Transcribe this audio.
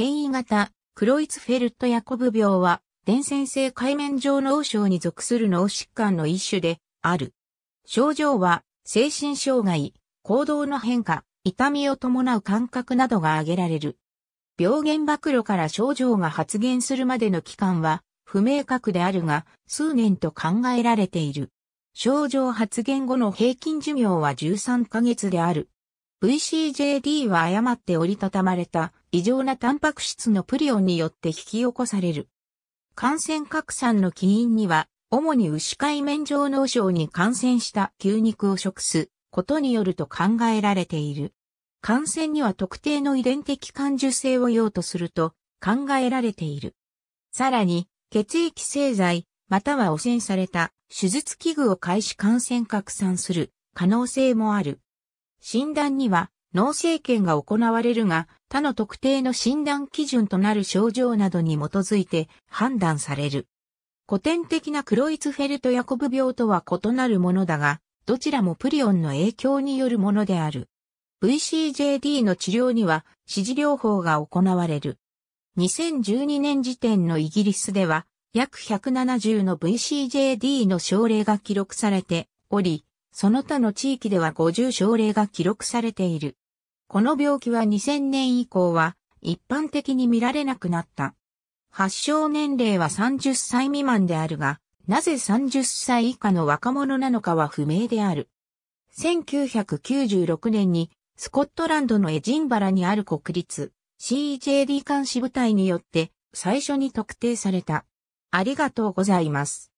変異型、クロイツフェルト・ヤコブ病は、伝染性海面上脳症に属する脳疾患の一種である。症状は、精神障害、行動の変化、痛みを伴う感覚などが挙げられる。病原暴露から症状が発現するまでの期間は不明確であるが、数年と考えられている。症状発現後の平均寿命は13ヶ月である。VCJD は誤って折りたたまれた異常なタンパク質のプリオンによって引き起こされる。感染拡散の起因には、主に牛海面上脳症に感染した牛肉を食すことによると考えられている。感染には特定の遺伝的感受性を用とすると考えられている。さらに、血液製剤、または汚染された手術器具を介し感染拡散する可能性もある。診断には脳性検が行われるが、他の特定の診断基準となる症状などに基づいて判断される。古典的なクロイツフェルト・ヤコブ病とは異なるものだが、どちらもプリオンの影響によるものである。VCJD の治療には支持療法が行われる。2012年時点のイギリスでは約170の VCJD の症例が記録されており、その他の地域では50症例が記録されている。この病気は2000年以降は一般的に見られなくなった。発症年齢は30歳未満であるが、なぜ30歳以下の若者なのかは不明である。1996年にスコットランドのエジンバラにある国立 CJD 監視部隊によって最初に特定された。ありがとうございます。